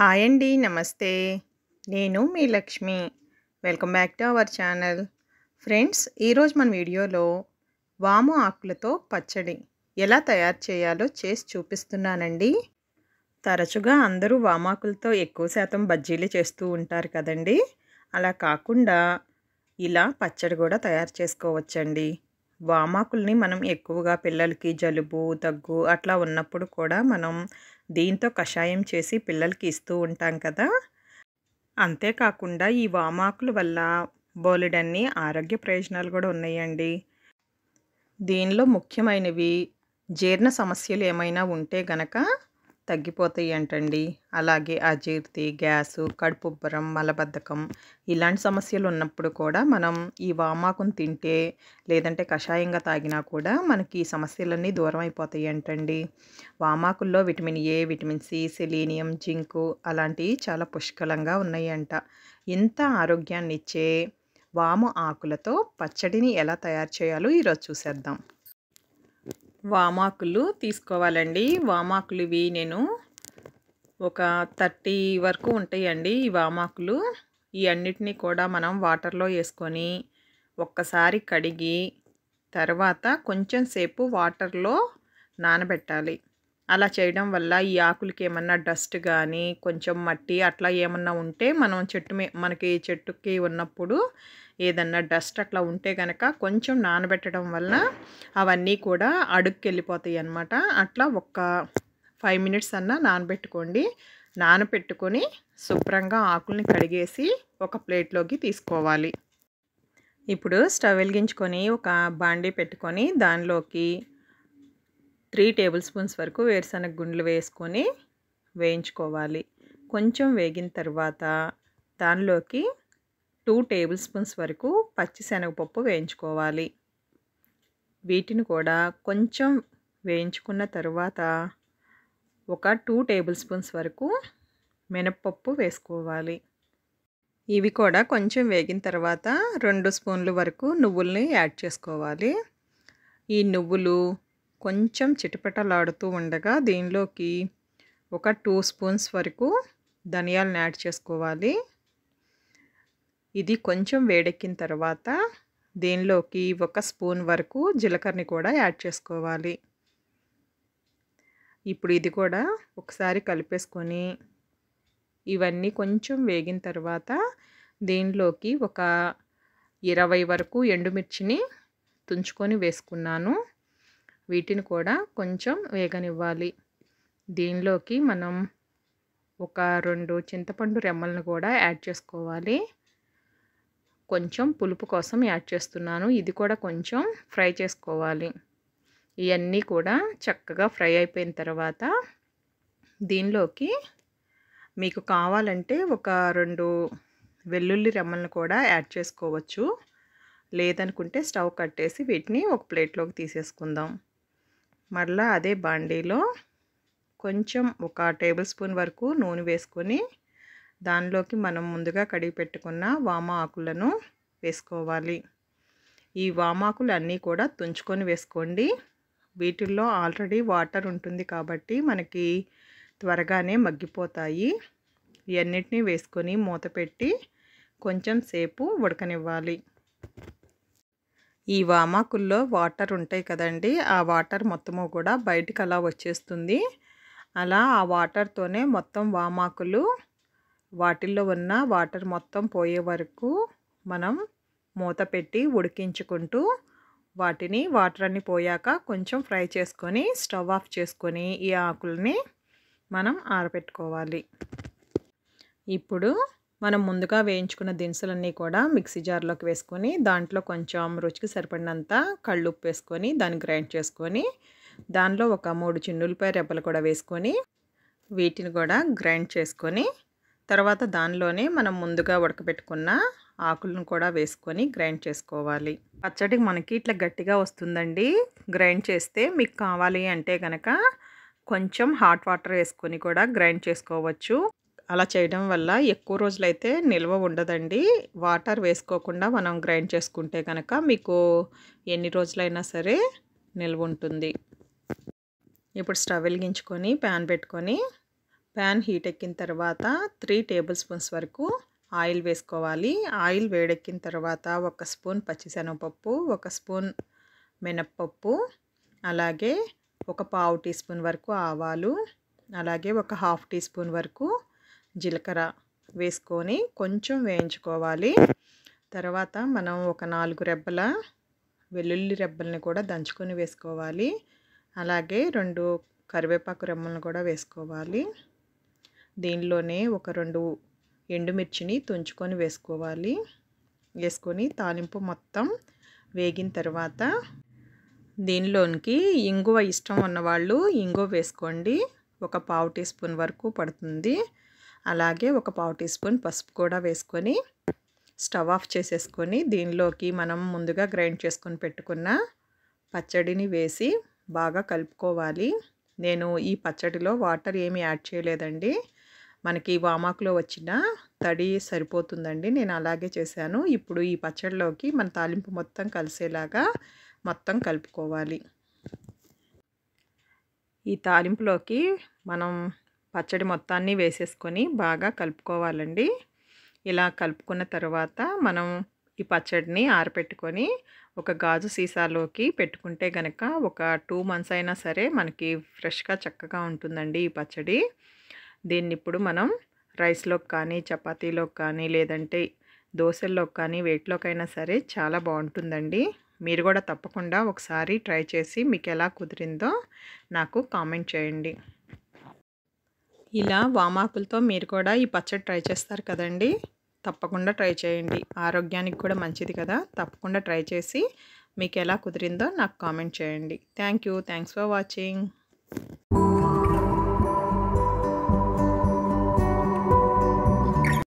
hi అండి నమస్తే నేను మీ Lakshmi welcome back to our channel friends ఈరోజు మన వీడియోలో వాము ఆకులతో పచ్చడి ఎలా తయారు చేయాలో చేసి చూపిస్తున్నానండి తరచుగా అందరూ వామాకులతో ఎక్కువ శాతం బజ్జీలు చేస్తూ ఉంటారు కదండి అలా కాకుండా ఇలా పచ్చడి కూడా తయారు చేసుకోవచ్చండి వామాకుల్ని మనం ఎక్కువగా పిల్లలకి జలుబు దగ్గు అట్లా ఉన్నప్పుడు కూడా మనం దీంతో కషాయం చేసి పిల్లలకి ఇస్తూ ఉంటాం కదా అంతేకాకుండా ఈ వామాకుల వల్ల బోలెడన్ని ఆరోగ్య ప్రయోజనాలు కూడా ఉన్నాయండి దీనిలో ముఖ్యమైనవి జీర్ణ సమస్యలు ఏమైనా ఉంటే గనక తగ్గిపోతాయి అంటండి అలాగే అజీర్తి గ్యాసు కడుపుబ్బరం మలబద్ధకం ఇలాంటి సమస్యలు ఉన్నప్పుడు కూడా మనం ఈ వామాకును తింటే లేదంటే కషాయంగా తాగినా కూడా మనకి ఈ సమస్యలన్నీ దూరం అయిపోతాయి అంటండి వామాకుల్లో vitamin A vitamin C selenium zinc అలాంటివి చాలా పుష్కలంగా ఉన్నాయంట ఇంత ఆరోగ్యాన్ని ఇచ్చే వాము ఆకులతో పచ్చడిని ఎలా తయారు చేయాలో ఈరోజు చూసేద్దాం వామాకులు తీసుకోవాలండి వామాకులు ఇవి నేను ఒక థర్టీ వరకు ఉంటాయండి ఈ వామాకులు ఈ అన్నిటినీ కూడా మనం వాటర్లో వేసుకొని ఒక్కసారి కడిగి తర్వాత కొంచెం సేపు వాటర్లో నానబెట్టాలి అలా చేయడం వల్ల ఈ ఆకులకి ఏమన్నా డస్ట్ కానీ కొంచెం మట్టి అట్లా ఏమన్నా ఉంటే మనం చెట్టు మనకి చెట్టుకి ఉన్నప్పుడు ఏదన్నా డస్ట్ అట్లా ఉంటే కనుక కొంచెం నానబెట్టడం వల్ల అవన్నీ కూడా అడుగుకి వెళ్ళిపోతాయి అనమాట అట్లా ఒక్క ఫైవ్ మినిట్స్ అన్నా నానబెట్టుకోండి నానబెట్టుకొని శుభ్రంగా ఆకుల్ని కడిగేసి ఒక ప్లేట్లోకి తీసుకోవాలి ఇప్పుడు స్టవ్ వెలిగించుకొని ఒక బాండీ పెట్టుకొని దానిలోకి త్రీ టేబుల్ స్పూన్స్ వరకు వేరుశనగ గుండ్లు వేసుకొని వేయించుకోవాలి కొంచెం వేగిన తర్వాత దానిలోకి టూ టేబుల్ స్పూన్స్ వరకు పచ్చిశనగపప్పు వేయించుకోవాలి వీటిని కూడా కొంచెం వేయించుకున్న తర్వాత ఒక టూ టేబుల్ స్పూన్స్ వరకు మినప్పప్పు వేసుకోవాలి ఇవి కూడా కొంచెం వేగిన తర్వాత రెండు స్పూన్ల వరకు నువ్వుల్ని యాడ్ చేసుకోవాలి ఈ నువ్వులు కొంచెం చిటపటలాడుతూ ఉండగా దీనిలోకి ఒక టూ స్పూన్స్ వరకు ధనియాలను యాడ్ చేసుకోవాలి ఇది కొంచెం వేడెక్కిన తర్వాత దీనిలోకి ఒక స్పూన్ వరకు జీలకర్రని కూడా యాడ్ చేసుకోవాలి ఇప్పుడు ఇది కూడా ఒకసారి కలిపేసుకొని ఇవన్నీ కొంచెం వేగిన తర్వాత దీనిలోకి ఒక ఇరవై వరకు ఎండుమిర్చిని తుంచుకొని వేసుకున్నాను వీటిని కూడా కొంచెం వేగనివ్వాలి దీనిలోకి మనం ఒక రెండు చింతపండు రెమ్మలను కూడా యాడ్ చేసుకోవాలి కొంచెం పులుపు కోసం యాడ్ చేస్తున్నాను ఇది కూడా కొంచెం ఫ్రై చేసుకోవాలి ఇవన్నీ కూడా చక్కగా ఫ్రై అయిపోయిన తర్వాత దీనిలోకి మీకు కావాలంటే ఒక రెండు వెల్లుల్లి రెమ్మలను కూడా యాడ్ చేసుకోవచ్చు లేదనుకుంటే స్టవ్ కట్టేసి వీటిని ఒక ప్లేట్లోకి తీసేసుకుందాం మరలా అదే బాండీలో కొంచెం ఒక టేబుల్ స్పూన్ వరకు నూనె వేసుకొని దానిలోకి మనం ముందుగా కడిగి పెట్టుకున్న వామ ఆకులను వేసుకోవాలి ఈ వామాకులు అన్నీ కూడా తుంచుకొని వేసుకోండి వీటిల్లో ఆల్రెడీ వాటర్ ఉంటుంది కాబట్టి మనకి త్వరగానే మగ్గిపోతాయి ఇవన్నిటినీ వేసుకొని మూత పెట్టి కొంచెం సేపు ఉడకనివ్వాలి ఈ వామాకుల్లో వాటర్ ఉంటాయి కదండి ఆ వాటర్ మొత్తము కూడా బయటకు అలా వచ్చేస్తుంది అలా ఆ వాటర్తోనే మొత్తం వామాకులు వాటిల్లో ఉన్న వాటర్ మొత్తం పోయే వరకు మనం మూత పెట్టి ఉడికించుకుంటూ వాటిని వాటర్ అన్ని పోయాక కొంచెం ఫ్రై చేసుకొని స్టవ్ ఆఫ్ చేసుకొని ఈ ఆకుల్ని మనం ఆరబెట్టుకోవాలి ఇప్పుడు మనం ముందుగా వేయించుకున్న దినుసులన్నీ కూడా మిక్సీ జార్లోకి వేసుకొని దాంట్లో కొంచెం రుచికి సరిపడినంత కళ్ళుప్పు వేసుకొని దాన్ని గ్రైండ్ చేసుకొని దానిలో ఒక మూడు చిన్నులపై రెబ్బలు కూడా వేసుకొని వీటిని కూడా గ్రైండ్ చేసుకొని తర్వాత దానిలోనే మనం ముందుగా ఉడకబెట్టుకున్న ఆకులను కూడా వేసుకొని గ్రైండ్ చేసుకోవాలి పచ్చడి మనకి ఇట్లా గట్టిగా వస్తుందండి గ్రైండ్ చేస్తే మీకు కావాలి అంటే కనుక కొంచెం హాట్ వాటర్ వేసుకొని కూడా గ్రైండ్ చేసుకోవచ్చు అలా చేయడం వల్ల ఎక్కువ రోజులైతే నిల్వ ఉండదండి వాటర్ వేసుకోకుండా మనం గ్రైండ్ చేసుకుంటే కనుక మీకు ఎన్ని రోజులైనా సరే నిల్వ ఉంటుంది ఇప్పుడు స్టవ్ వెలిగించుకొని ప్యాన్ పెట్టుకొని ప్యాన్ హీట్ ఎక్కిన తర్వాత త్రీ టేబుల్ స్పూన్స్ వరకు ఆయిల్ వేసుకోవాలి ఆయిల్ వేడెక్కిన తర్వాత ఒక స్పూన్ పచ్చిశనగపప్పు ఒక స్పూన్ మినప్పప్పు అలాగే ఒక పావు టీ స్పూన్ వరకు ఆవాలు అలాగే ఒక హాఫ్ టీ స్పూన్ వరకు జీలకర్ర వేసుకొని కొంచెం వేయించుకోవాలి తర్వాత మనం ఒక నాలుగు రెబ్బల వెల్లుల్లి రెబ్బల్ని కూడా దంచుకొని వేసుకోవాలి అలాగే రెండు కరివేపాకు రెమ్మలను కూడా వేసుకోవాలి దీనిలోనే ఒక రెండు ఎండుమిర్చిని తుంచుకొని వేసుకోవాలి వేసుకొని తాలింపు మొత్తం వేగిన తర్వాత దీనిలోనికి ఇంగువ ఇష్టం ఉన్నవాళ్ళు ఇంగువ వేసుకోండి ఒక పావు టీ స్పూన్ వరకు పడుతుంది అలాగే ఒక పావు టీ స్పూన్ పసుపు కూడా వేసుకొని స్టవ్ ఆఫ్ చేసేసుకొని దీనిలోకి మనం ముందుగా గ్రైండ్ చేసుకొని పెట్టుకున్న పచ్చడిని వేసి బాగా కలుపుకోవాలి నేను ఈ పచ్చడిలో వాటర్ ఏమి యాడ్ చేయలేదండి మనకి వామాకులో వచ్చిన తడి సరిపోతుందండి నేను అలాగే చేశాను ఇప్పుడు ఈ పచ్చడిలోకి మన తాలింపు మొత్తం కలిసేలాగా మొత్తం కలుపుకోవాలి ఈ తాలింపులోకి మనం పచ్చడి మొత్తాన్ని వేసేసుకొని బాగా కలుపుకోవాలండి ఇలా కలుపుకున్న తర్వాత మనం ఈ పచ్చడిని ఆరపెట్టుకొని ఒక గాజు సీసాలోకి పెట్టుకుంటే గనక ఒక టూ మంత్స్ అయినా సరే మనకి ఫ్రెష్గా చక్కగా ఉంటుందండి ఈ పచ్చడి దీన్ని ఇప్పుడు మనం రైస్లోకి కానీ చపాతీలోకి కానీ లేదంటే దోశల్లోకి కానీ వేటిలోకైనా సరే చాలా బాగుంటుందండి మీరు కూడా తప్పకుండా ఒకసారి ట్రై చేసి మీకు ఎలా కుదిరిందో నాకు కామెంట్ చేయండి ఇలా వామాకులతో మీరు కూడా ఈ పచ్చడి ట్రై చేస్తారు కదండి తప్పకుండా ట్రై చేయండి ఆరోగ్యానికి కూడా మంచిది కదా తప్పకుండా ట్రై చేసి మీకు ఎలా కుదిరిందో నాకు కామెంట్ చేయండి thank you thanks for watching